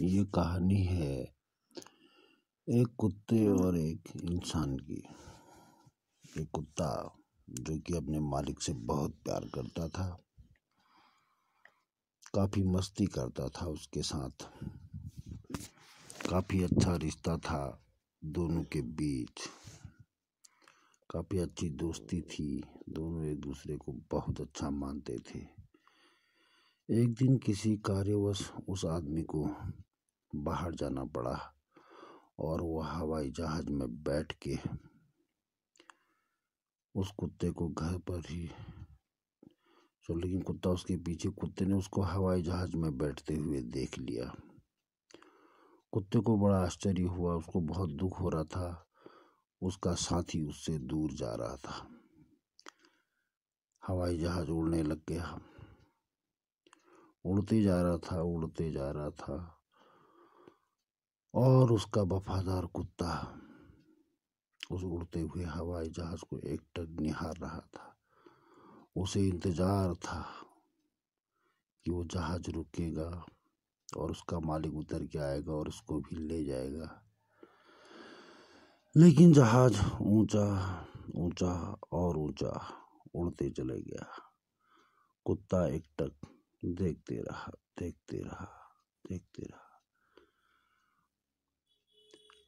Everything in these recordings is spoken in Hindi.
ये कहानी है एक कुत्ते और एक इंसान की एक कुत्ता जो कि अपने मालिक से बहुत प्यार करता था काफ़ी मस्ती करता था उसके साथ काफ़ी अच्छा रिश्ता था दोनों के बीच काफ़ी अच्छी दोस्ती थी दोनों एक दूसरे को बहुत अच्छा मानते थे एक दिन किसी कार्यवश उस आदमी को बाहर जाना पड़ा और वह हवाई जहाज में बैठ के उस कुत्ते को घर पर ही सो लेकिन कुत्ता उसके पीछे कुत्ते ने उसको हवाई जहाज में बैठते हुए देख लिया कुत्ते को बड़ा आश्चर्य हुआ उसको बहुत दुख हो रहा था उसका साथी उससे दूर जा रहा था हवाई जहाज उड़ने लग गया उड़ते जा रहा था उड़ते जा रहा था और उसका वफादार कुत्ता उस उड़ते हुए हवाई जहाज को एक टक निहार रहा था उसे इंतजार था कि वो जहाज रुकेगा और उसका मालिक उतर के आएगा और उसको भी ले जाएगा लेकिन जहाज ऊंचा ऊंचा और ऊंचा उड़ते चले गया कुत्ता एक टक देखते रहा देखते रहा देखते रहा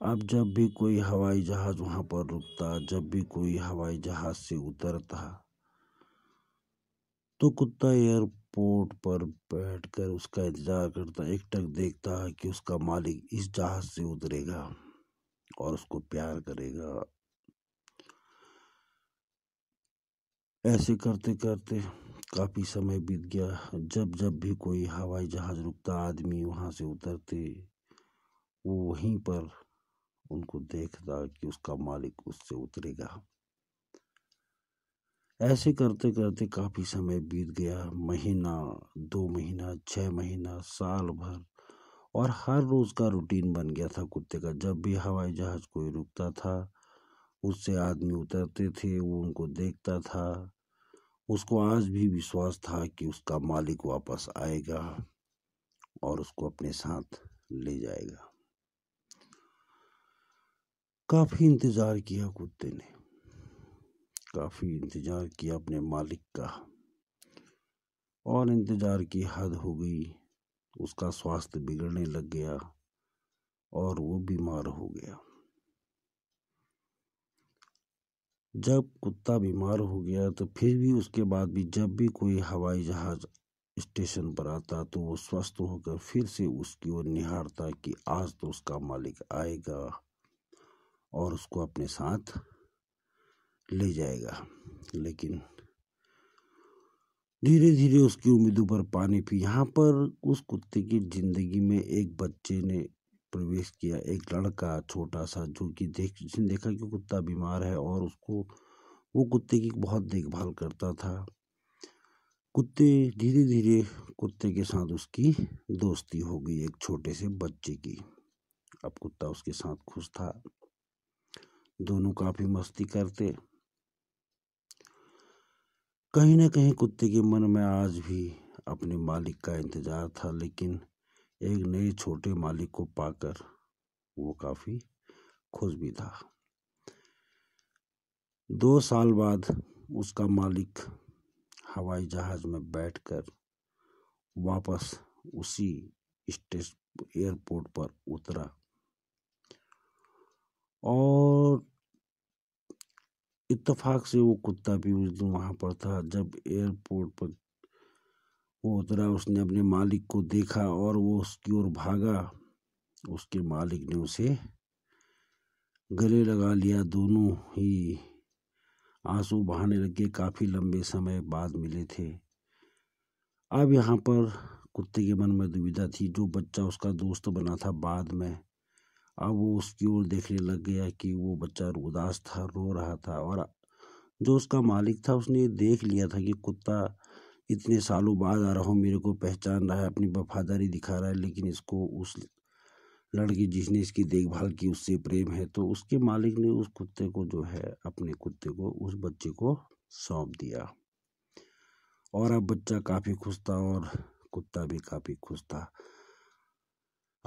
अब जब भी कोई हवाई जहाज वहाँ पर रुकता जब भी कोई हवाई जहाज से उतरता तो कुत्ता एयरपोर्ट पर बैठकर उसका इंतजार करता एकटक देखता है कि उसका मालिक इस जहाज से उतरेगा और उसको प्यार करेगा ऐसे करते करते काफ़ी समय बीत गया जब जब भी कोई हवाई जहाज़ रुकता आदमी वहाँ से उतरते वो वहीं पर उनको देख रहा कि उसका मालिक उससे उतरेगा ऐसे करते करते काफ़ी समय बीत गया महीना दो महीना छह महीना साल भर और हर रोज़ का रूटीन बन गया था कुत्ते का जब भी हवाई जहाज़ कोई रुकता था उससे आदमी उतरते थे वो उनको देखता था उसको आज भी विश्वास था कि उसका मालिक वापस आएगा और उसको अपने साथ ले जाएगा काफ़ी इंतज़ार किया कुत्ते ने काफ़ी इंतज़ार किया अपने मालिक का और इंतज़ार की हद हो गई उसका स्वास्थ्य बिगड़ने लग गया और वो बीमार हो गया जब कुत्ता बीमार हो गया तो फिर भी उसके बाद भी जब भी कोई हवाई जहाज़ स्टेशन पर आता तो वो स्वस्थ होकर फिर से उसकी ओर निहारता कि आज तो उसका मालिक आएगा और उसको अपने साथ ले जाएगा लेकिन धीरे धीरे उसकी उम्मीदों पर पानी पी यहाँ पर उस कुत्ते की ज़िंदगी में एक बच्चे ने प्रवेश किया एक लड़का छोटा सा जो कि देख जिसने देखा कि कुत्ता बीमार है और उसको वो कुत्ते की बहुत देखभाल करता था कुत्ते धीरे धीरे कुत्ते के साथ उसकी दोस्ती हो गई एक छोटे से बच्चे की अब कुत्ता उसके साथ खुश था दोनों काफ़ी मस्ती करते कहीं ना कहीं कुत्ते के मन में आज भी अपने मालिक का इंतज़ार था लेकिन एक नए छोटे मालिक को पाकर वो काफ़ी खुश भी था दो साल बाद उसका मालिक हवाई जहाज़ में बैठकर वापस उसी स्टेश एयरपोर्ट पर उतरा और इतफ़ाक़ से वो कुत्ता भी उस दिन वहाँ पर था जब एयरपोर्ट पर वो उतरा उसने अपने मालिक को देखा और वो उसकी ओर भागा उसके मालिक ने उसे गले लगा लिया दोनों ही आंसू बहाने लगे काफ़ी लंबे समय बाद मिले थे अब यहाँ पर कुत्ते के मन में दुविधा थी जो बच्चा उसका दोस्त बना था बाद में अब वो उसकी ओर देखने लग गया कि वो बच्चा उदास था रो रहा था और जो उसका मालिक था उसने ये देख लिया था कि कुत्ता इतने सालों बाद आ रहा हूँ मेरे को पहचान रहा है अपनी वफादारी दिखा रहा है लेकिन इसको उस लड़की जिसने इसकी देखभाल की उससे प्रेम है तो उसके मालिक ने उस कुत्ते को जो है अपने कुत्ते को उस बच्चे को सौंप दिया और अब बच्चा काफ़ी खुश था और कुत्ता भी काफ़ी खुश था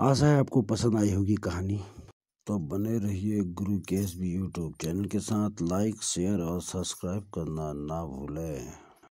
आशा है आपको पसंद आई होगी कहानी तो बने रहिए गुरु केस भी यूट्यूब चैनल के साथ लाइक शेयर और सब्सक्राइब करना ना भूलें